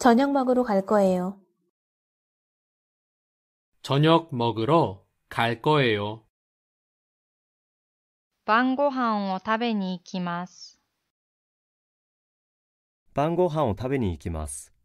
저녁 먹으러 갈 거예요. 저녁 먹으러 갈 거예요. 晩ご飯を食べに行きます。晩ご飯を食べに行きます。